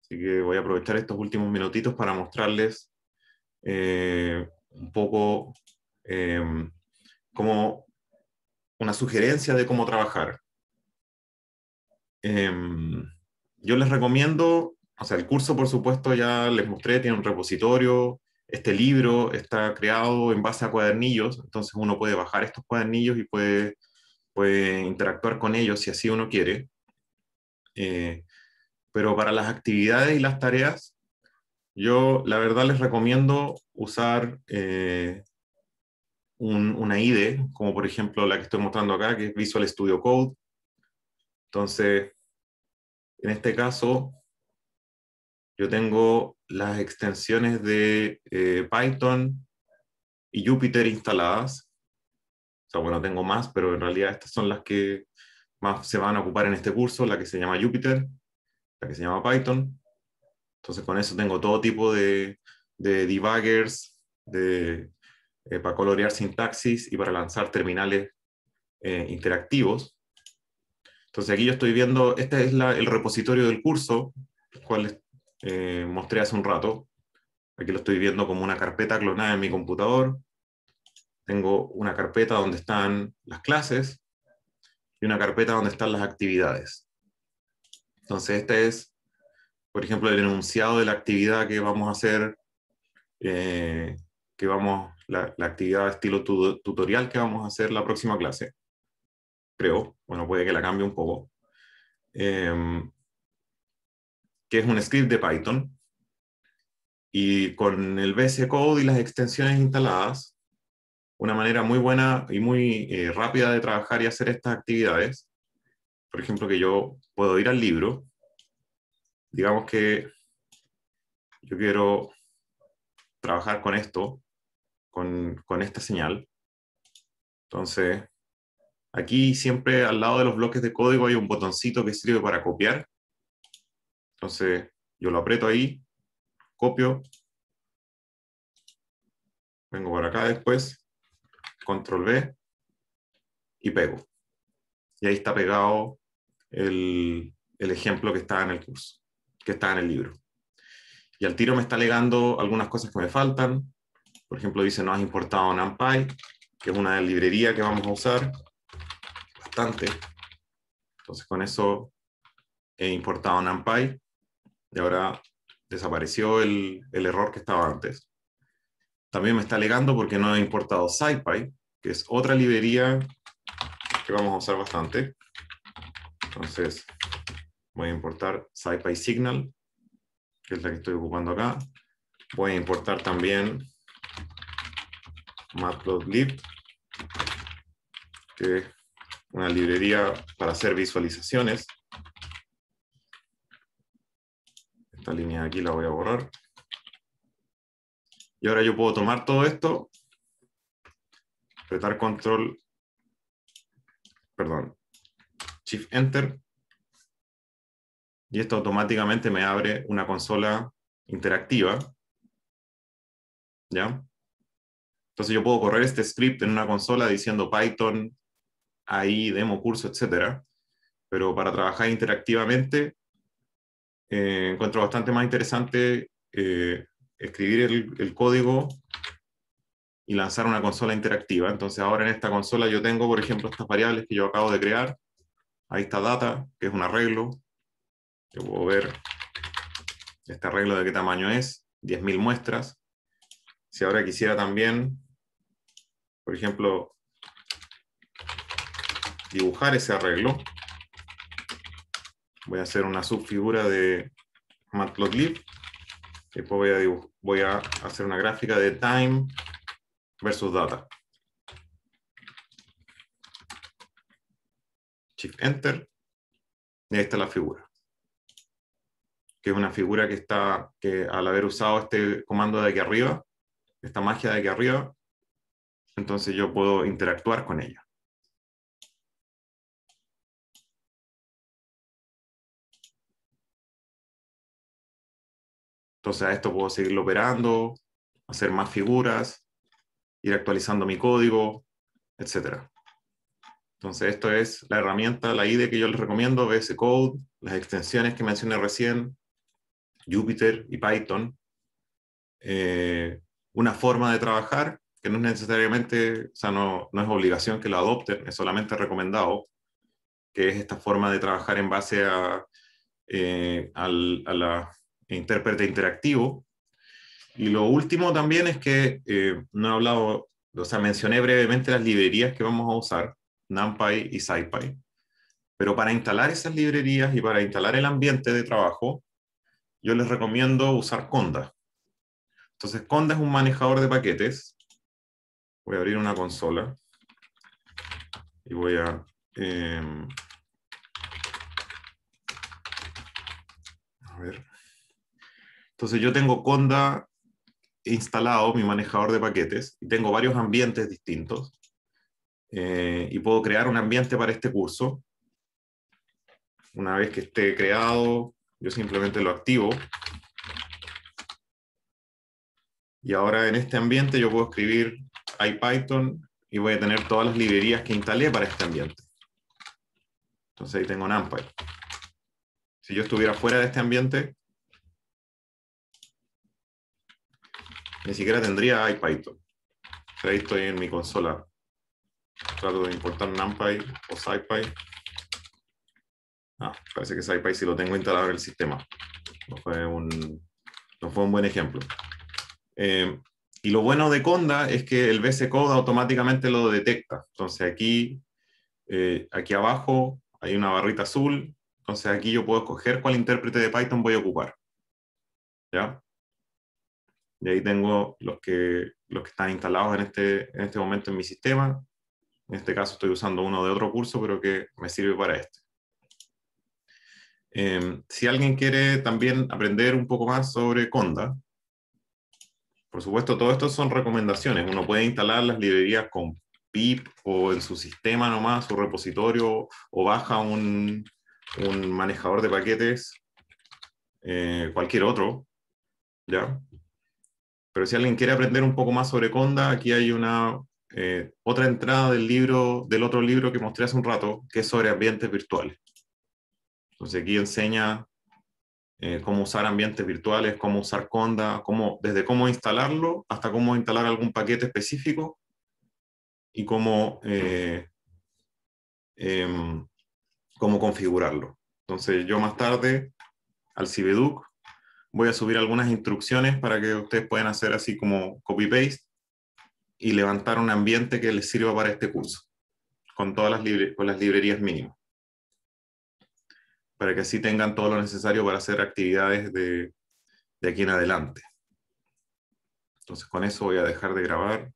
Así que voy a aprovechar estos últimos minutitos para mostrarles eh, un poco em, como una sugerencia de cómo trabajar. Em, yo les recomiendo, o sea, el curso por supuesto ya les mostré, tiene un repositorio, este libro está creado en base a cuadernillos, entonces uno puede bajar estos cuadernillos y puede, interactuar con ellos si así uno quiere. Eh, pero para las actividades y las tareas, yo la verdad les recomiendo usar eh, una IDE, como por ejemplo la que estoy mostrando acá, que es Visual Studio Code. Entonces, en este caso, yo tengo las extensiones de eh, Python y Jupyter instaladas. O sea, bueno, tengo más, pero en realidad estas son las que más se van a ocupar en este curso, la que se llama Jupyter, la que se llama Python. Entonces con eso tengo todo tipo de, de debuggers, de, eh, para colorear sintaxis y para lanzar terminales eh, interactivos. Entonces aquí yo estoy viendo, este es la, el repositorio del curso, el cual eh, mostré hace un rato. Aquí lo estoy viendo como una carpeta clonada en mi computador. Tengo una carpeta donde están las clases y una carpeta donde están las actividades. Entonces, este es, por ejemplo, el enunciado de la actividad que vamos a hacer, eh, que vamos, la, la actividad estilo tutorial que vamos a hacer la próxima clase. Creo, bueno, puede que la cambie un poco. Em, que es un script de Python. Y con el VS Code y las extensiones instaladas, una manera muy buena y muy eh, rápida de trabajar y hacer estas actividades. Por ejemplo, que yo puedo ir al libro. Digamos que yo quiero trabajar con esto, con, con esta señal. Entonces, aquí siempre al lado de los bloques de código hay un botoncito que sirve para copiar entonces, yo lo aprieto ahí, copio, vengo por acá después, control V y pego. Y ahí está pegado el, el ejemplo que está en el curso, que está en el libro. Y al tiro me está alegando algunas cosas que me faltan. Por ejemplo, dice, no has importado NumPy, que es una librería que vamos a usar bastante. Entonces, con eso he importado NumPy y ahora desapareció el, error que estaba antes. También me está alegando porque no he importado SciPy, que es otra librería que vamos a usar bastante. Entonces, voy a importar SciPy Signal, que es la que estoy ocupando acá. Voy a importar también Matplotlib, que es una librería para hacer visualizaciones. Esta línea de aquí la voy a borrar. Y ahora yo puedo tomar todo esto, apretar control, perdón, shift enter, y esto automáticamente me abre una consola interactiva. ¿Ya? Entonces yo puedo correr este script en una consola diciendo Python, ahí demo curso, etc. Pero para trabajar interactivamente eh, encuentro bastante más interesante eh, escribir el, el, código y lanzar una consola interactiva. Entonces ahora en esta consola yo tengo, por ejemplo, estas variables que yo acabo de crear. Ahí está data, que es un arreglo. Yo puedo ver este arreglo de qué tamaño es, 10.000 muestras. Si ahora quisiera también, por ejemplo, dibujar ese arreglo, voy a hacer una subfigura de Matplotlib. Después voy a, voy a hacer una gráfica de time versus data. Shift Enter. Y ahí está la figura. Que es una figura que está, que al haber usado este comando de aquí arriba, esta magia de aquí arriba, entonces yo puedo interactuar con ella. Entonces a esto puedo seguirlo operando, hacer más figuras, ir actualizando mi código, etc. Entonces esto es la herramienta, la IDE que yo les recomiendo, VS Code, las extensiones que mencioné recién, Jupyter y Python. Eh, una forma de trabajar que no es necesariamente, o sea, no, es obligación que la adopten, es solamente recomendado, que es esta forma de trabajar en base a, eh, a la intérprete interactivo. Y lo último también es que eh, no he hablado, o sea, mencioné brevemente las librerías que vamos a usar, NumPy y SciPy. Pero para instalar esas librerías y para instalar el ambiente de trabajo, yo les recomiendo usar Conda. Entonces, Conda es un manejador de paquetes. Voy a abrir una consola y voy a... Em, a ver. Entonces yo tengo Conda instalado, mi manejador de paquetes, y tengo varios ambientes distintos. Eh, y puedo crear un ambiente para este curso. Una vez que esté creado, yo simplemente lo activo. Y ahora en este ambiente yo puedo escribir IPython y voy a tener todas las librerías que instalé para este ambiente. Entonces ahí tengo NumPy. Si yo estuviera fuera de este ambiente, Ni siquiera tendría IPython. ahí estoy en mi consola. Trato de importar NumPy o SciPy. Ah, parece que SciPy sí lo tengo instalado en el sistema. No fue un, buen ejemplo. Eh, y lo bueno de Conda es que el VS Code automáticamente lo detecta. Entonces aquí, eh, aquí abajo hay una barrita azul. Entonces aquí yo puedo escoger cuál intérprete de Python voy a ocupar. ¿Ya? Y ahí tengo los que, los que están instalados en este, en este momento en mi sistema. En este caso estoy usando uno de otro curso, pero que me sirve para este. Em, si alguien quiere también aprender un poco más sobre Conda, por supuesto, todo esto son recomendaciones. Uno puede instalar las librerías con PIP o en su sistema nomás, su repositorio, o baja un, un manejador de paquetes, eh, cualquier otro, ¿ya? Pero si alguien quiere aprender un poco más sobre Conda, aquí hay una eh, otra entrada del libro, del otro libro que mostré hace un rato, que es sobre ambientes virtuales. Entonces aquí enseña eh, cómo usar ambientes virtuales, cómo usar Conda, cómo, desde cómo instalarlo hasta cómo instalar algún paquete específico y cómo, eh, em, cómo configurarlo. Entonces yo más tarde al Cibeduc voy a subir algunas instrucciones para que ustedes puedan hacer así como copy-paste y levantar un ambiente que les sirva para este curso, con todas las, las librerías mínimas, para que así tengan todo lo necesario para hacer actividades de, de aquí en adelante. Entonces con eso voy a dejar de grabar.